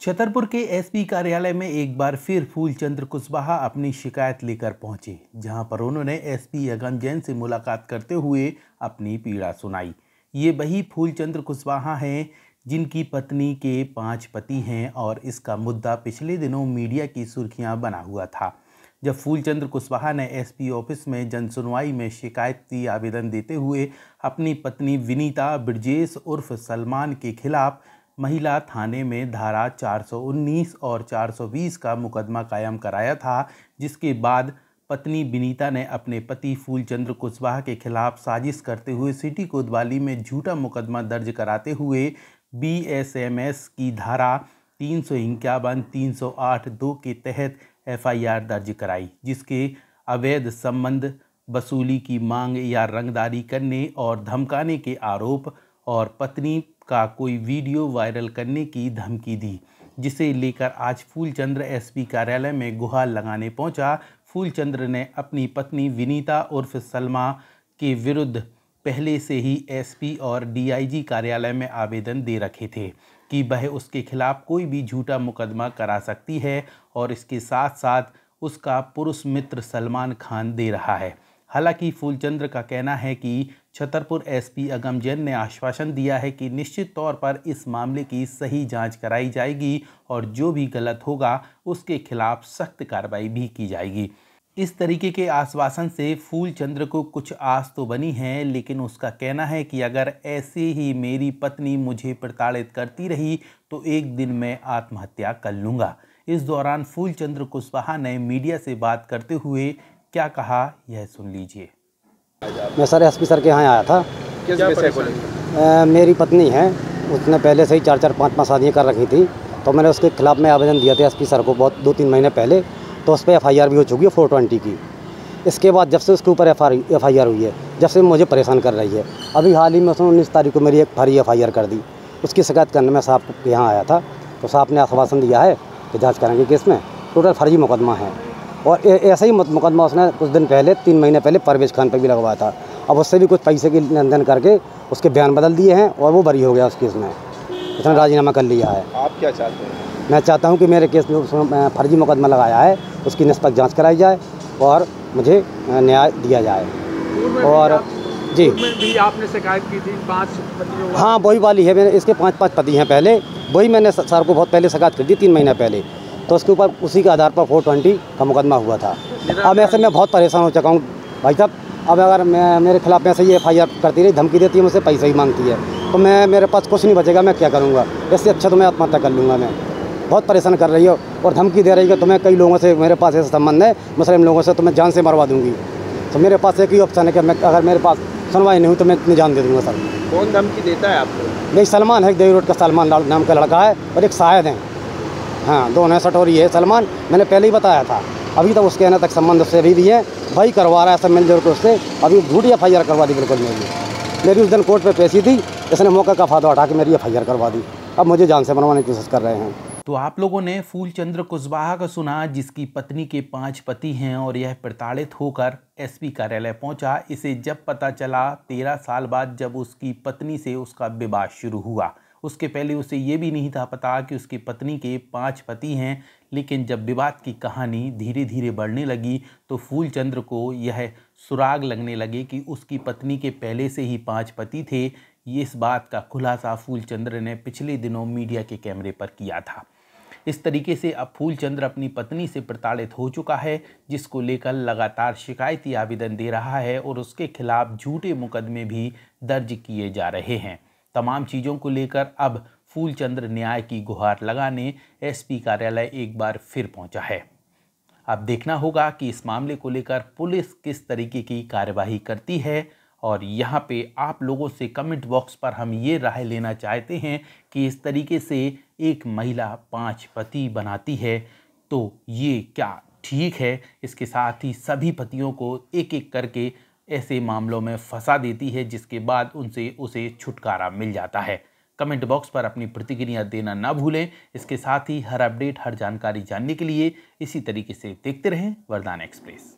छतरपुर के एसपी कार्यालय में एक बार फिर फूलचंद्र कुशवाहा अपनी शिकायत लेकर पहुंचे जहां पर उन्होंने एसपी अगम जैन से मुलाकात करते हुए अपनी पीड़ा सुनाई ये वही फूलचंद्र कुशवाहा हैं जिनकी पत्नी के पांच पति हैं और इसका मुद्दा पिछले दिनों मीडिया की सुर्खियां बना हुआ था जब फूलचंद्र कुशवाहा ने एसपी ऑफिस में जनसुनवाई में शिकायती आवेदन देते हुए अपनी पत्नी विनीता ब्रजेश उर्फ सलमान के खिलाफ़ महिला थाने में धारा 419 और 420 का मुकदमा कायम कराया था जिसके बाद पत्नी विनीता ने अपने पति फूलचंद्र कुशवाहा के खिलाफ साजिश करते हुए सिटी कोतवाली में झूठा मुकदमा दर्ज कराते हुए बीएसएमएस की धारा तीन सौ इक्यावन तीन सौ आठ दो के तहत एफआईआर दर्ज कराई जिसके अवैध संबंध वसूली की मांग या रंगदारी करने और धमकाने के आरोप और पत्नी का कोई वीडियो वायरल करने की धमकी दी जिसे लेकर आज फूलचंद्र एसपी कार्यालय में गुहार लगाने पहुंचा फूलचंद्र ने अपनी पत्नी विनीता उर्फ सलमा के विरुद्ध पहले से ही एसपी और डीआईजी कार्यालय में आवेदन दे रखे थे कि वह उसके खिलाफ़ कोई भी झूठा मुकदमा करा सकती है और इसके साथ साथ उसका पुरुष मित्र सलमान खान दे रहा है हालांकि फूलचंद्र का कहना है कि छतरपुर एसपी अगम जैन ने आश्वासन दिया है कि निश्चित तौर पर इस मामले की सही जांच कराई जाएगी और जो भी गलत होगा उसके खिलाफ सख्त कार्रवाई भी की जाएगी इस तरीके के आश्वासन से फूलचंद्र को कुछ आस तो बनी है लेकिन उसका कहना है कि अगर ऐसे ही मेरी पत्नी मुझे प्रताड़ित करती रही तो एक दिन मैं आत्महत्या कर लूँगा इस दौरान फूलचंद्र कुशवाहा ने मीडिया से बात करते हुए क्या कहा यह सुन लीजिए मैं सर एस सर के यहाँ आया था क्या आ, मेरी पत्नी है उसने पहले से ही चार चार पाँच पाँच शादियाँ कर रखी थी तो मैंने उसके खिलाफ़ में आवेदन दिया था एस सर को बहुत दो तीन महीने पहले तो उस पर एफ भी हो चुकी है फोर ट्वेंटी की इसके बाद जब से उसके ऊपर एफ आई हुई है जब से मुझे परेशान कर रही है अभी हाल ही में उसने उन्नीस तारीख को मेरी एक भारी एफ कर दी उसकी शिकायत करने में साहब के यहाँ आया था तो साहब ने आश्वासन दिया है कि जाँच करेंगे केस में टोटल फर्जी मुकदमा है और ऐसा ही मुकदमा उसने कुछ दिन पहले तीन महीने पहले परवेज खान पर भी लगवाया था अब उससे भी कुछ पैसे की लेन देन करके उसके बयान बदल दिए हैं और वो बरी हो गया उस केस में उसने राजीनामा कर लिया है आप क्या चाहते हैं मैं चाहता हूँ कि मेरे केस में उसने फर्जी मुकदमा लगाया है उसकी निष्पक्ष जाँच कराई जाए और मुझे न्याय दिया जाए और जी भी आपने शिकायत की थी पाँच हाँ वही वाली है मैंने इसके पाँच पाँच पति हैं पहले वही मैंने सर को बहुत पहले शिकायत कर दी तीन महीना पहले तो उसके ऊपर उसी के आधार पर फोर ट्वेंटी का मुकदमा हुआ था अब ऐसे मैं बहुत परेशान हो चुका हूँ भाई साहब अब अगर मैं मेरे खिलाफ़ ऐसे ही एफ करती रही धमकी देती है मुझसे पैसे ही मांगती है तो मैं मेरे पास कुछ नहीं बचेगा मैं क्या करूँगा इससे अच्छा तो मैं आत्महत्या कर लूँगा मैं बहुत परेशान कर रही हो और धमकी दे रही है तुम्हें तो कई लोगों से मेरे पास ऐसा संबंध है मुस्लिम लोगों से तो मैं जान से मरवा दूँगी तो मेरे पास एक ही ऑप्शन है कि मैं अगर मेरे पास सुनवाई नहीं हुई तो मैं इतनी जान दे दूँगा सर कौन धमकी देता है आपको नहीं सलमान है देवी रोड का सलमान नाम का लड़का है और एक शायद हैं हाँ दोनों है सटोरी है सलमान मैंने पहले ही बताया था अभी तक उसके आने तक संबंध उससे भी दिए भाई करवा रहा है सब मिलजुल के उससे अभी झूठी एफ करवा दी बिल्कुल मेरी मेरी उस दिन कोर्ट पर पेशी थी इसने मौका का फायदा उठा के मेरी एफ करवा दी अब मुझे जान से बनवाने की कोशिश कर रहे हैं तो आप लोगों ने फूलचंद्र कुशवाहा का सुना जिसकी पत्नी के पांच पति हैं और यह प्रताड़ित होकर एसपी कार्यालय पहुंचा इसे जब पता चला तेरह साल बाद जब उसकी पत्नी से उसका विवाह शुरू हुआ उसके पहले उसे ये भी नहीं था पता कि उसकी पत्नी के पांच पति हैं लेकिन जब विवाद की कहानी धीरे धीरे बढ़ने लगी तो फूलचंद्र को यह सुराग लगने लगे कि उसकी पत्नी के पहले से ही पांच पति थे ये इस बात का खुलासा फूलचंद्र ने पिछले दिनों मीडिया के कैमरे पर किया था इस तरीके से अब फूलचंद्र अपनी पत्नी से प्रताड़ित हो चुका है जिसको लेकर लगातार शिकायती आवेदन दे रहा है और उसके खिलाफ झूठे मुकदमे भी दर्ज किए जा रहे हैं तमाम चीज़ों को लेकर अब फूलचंद्र न्याय की गुहार लगाने एसपी कार्यालय एक बार फिर पहुंचा है अब देखना होगा कि इस मामले को लेकर पुलिस किस तरीके की कार्यवाही करती है और यहाँ पे आप लोगों से कमेंट बॉक्स पर हम ये राय लेना चाहते हैं कि इस तरीके से एक महिला पांच पति बनाती है तो ये क्या ठीक है इसके साथ ही सभी पतियों को एक एक करके ऐसे मामलों में फंसा देती है जिसके बाद उनसे उसे छुटकारा मिल जाता है कमेंट बॉक्स पर अपनी प्रतिक्रिया देना ना भूलें इसके साथ ही हर अपडेट हर जानकारी जानने के लिए इसी तरीके से देखते रहें वरदान एक्सप्रेस